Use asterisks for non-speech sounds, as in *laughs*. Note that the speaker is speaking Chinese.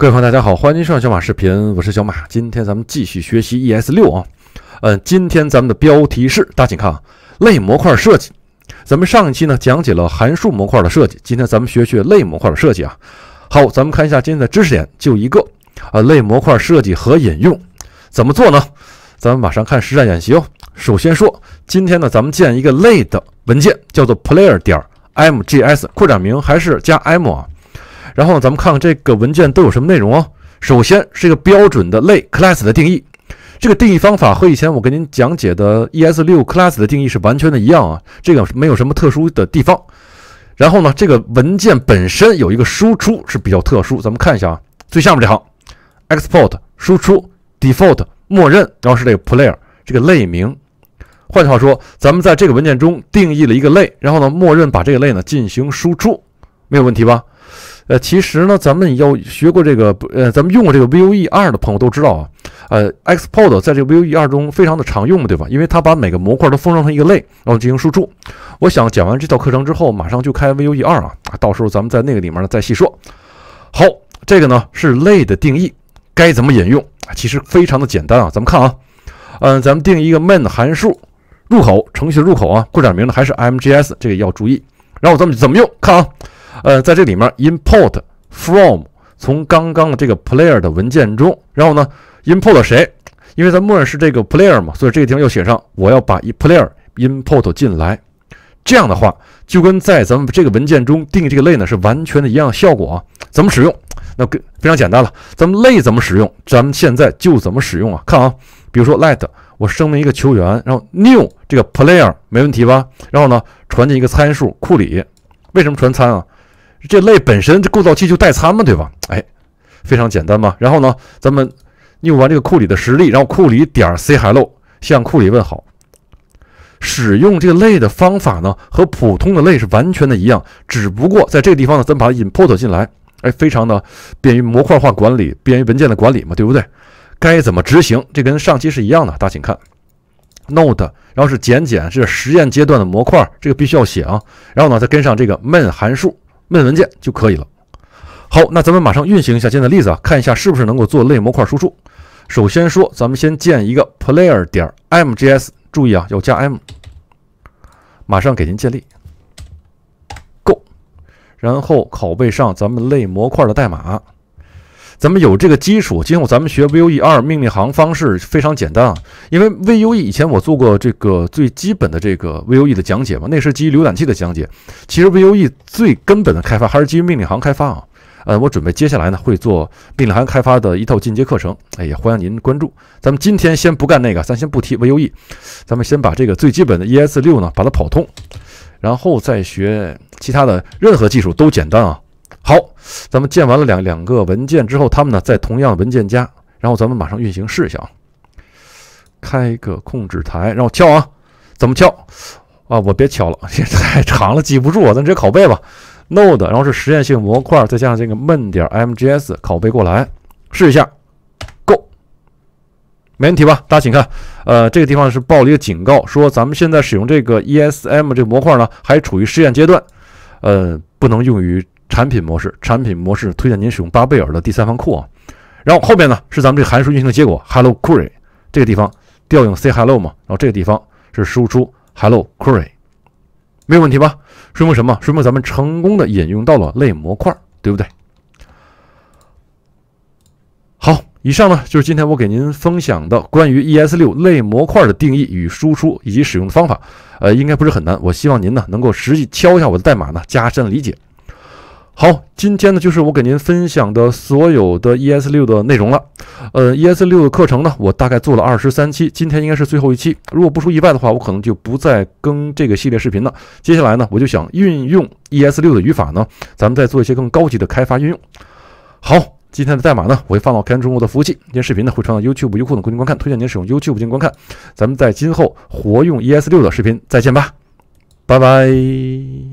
各位朋友，大家好，欢迎收看小马视频，我是小马。今天咱们继续学习 ES6 啊，嗯，今天咱们的标题是，大家请看啊，类模块设计。咱们上一期呢讲解了函数模块的设计，今天咱们学学类模块的设计啊。好，咱们看一下今天的知识点，就一个啊，类模块设计和引用怎么做呢？咱们马上看实战演习哦。首先说，今天呢，咱们建一个类的文件，叫做 Player 点 m g s 扩展名还是加 m 啊。然后咱们看看这个文件都有什么内容哦。首先是一个标准的类 class 的定义，这个定义方法和以前我给您讲解的 ES6 class 的定义是完全的一样啊，这个没有什么特殊的地方。然后呢，这个文件本身有一个输出是比较特殊，咱们看一下啊，最下面这行 export 输出 default 默认，然后是这个 player 这个类名。换句话说，咱们在这个文件中定义了一个类，然后呢，默认把这个类呢进行输出，没有问题吧？呃，其实呢，咱们要学过这个，呃，咱们用过这个 VUE 二的朋友都知道啊，呃，export 在这个 VUE 二中非常的常用，对吧？因为它把每个模块都封装成一个类，然后进行输出。我想讲完这套课程之后，马上就开 VUE 二啊，到时候咱们在那个里面呢再细说。好，这个呢是类的定义，该怎么引用？其实非常的简单啊，咱们看啊，嗯，咱们定一个 main 函数入口，程序入口啊，扩展名呢还是 MGS，这个要注意。然后咱们怎么用？看啊。呃，在这里面，import from 从刚刚的这个 player 的文件中，然后呢，import 谁？因为咱默认是这个 player 嘛，所以这个地方要写上，我要把 player import 进来。这样的话，就跟在咱们这个文件中定这个类呢是完全的一样效果啊。怎么使用？那跟非常简单了。咱们类怎么使用？咱们现在就怎么使用啊？看啊，比如说 l e t 我声明一个球员，然后 new 这个 player 没问题吧？然后呢，传进一个参数库里，为什么传参啊？这类本身这构造器就代餐嘛，对吧？哎，非常简单嘛。然后呢，咱们用完这个库里的实例，然后库里点 say hello 向库里问好。使用这个类的方法呢，和普通的类是完全的一样，只不过在这个地方呢，咱把它 import 进来，哎，非常的便于模块化管理，便于文件的管理嘛，对不对？该怎么执行？这跟上期是一样的，大家请看 note，然后是简简是实验阶段的模块，这个必须要写啊。然后呢，再跟上这个 main 函数。问文件就可以了。好，那咱们马上运行一下现在例子啊，看一下是不是能够做类模块输出。首先说，咱们先建一个 player 点 m g s 注意啊，要加 m。马上给您建立 go，然后拷贝上咱们类模块的代码。咱们有这个基础，今后咱们学 Vue 二命令行方式非常简单啊，因为 Vue 以前我做过这个最基本的这个 Vue 的讲解嘛，那是基于浏览器的讲解。其实 Vue 最根本的开发还是基于命令行开发啊。呃，我准备接下来呢会做命令行开发的一套进阶课程。哎也欢迎您关注。咱们今天先不干那个，咱先不提 Vue，咱们先把这个最基本的 ES 六呢把它跑通，然后再学其他的任何技术都简单啊。好，咱们建完了两两个文件之后，他们呢在同样文件夹，然后咱们马上运行试一下啊。开个控制台，让我敲啊，怎么敲啊？我别敲了，也 *laughs* 太长了，记不住啊。咱直接拷贝吧。node，然后是实验性模块，再加上这个闷点 MGS，拷贝过来试一下。Go，没问题吧？大家请看，呃，这个地方是报了一个警告，说咱们现在使用这个 ESM 这个模块呢，还处于试验阶段，呃，不能用于。产品模式，产品模式推荐您使用巴贝尔的第三方库啊。然后后面呢是咱们这个函数运行的结果，Hello q u e r y 这个地方调用 say hello 嘛，然后这个地方是输出 Hello q u e r y 没有问题吧？说明什么？说明咱们成功的引用到了类模块，对不对？好，以上呢就是今天我给您分享的关于 ES6 类模块的定义与输出以及使用的方法，呃，应该不是很难。我希望您呢能够实际敲一下我的代码呢，加深理解。好，今天呢就是我给您分享的所有的 ES6 的内容了。呃，ES6 的课程呢，我大概做了二十三期，今天应该是最后一期。如果不出意外的话，我可能就不再更这个系列视频了。接下来呢，我就想运用 ES6 的语法呢，咱们再做一些更高级的开发运用。好，今天的代码呢，我会放到开源中国的服务器，今天视频呢会传到 YouTube、优酷等供您观看，推荐您使用 YouTube 进行观看。咱们在今后活用 ES6 的视频，再见吧，拜拜。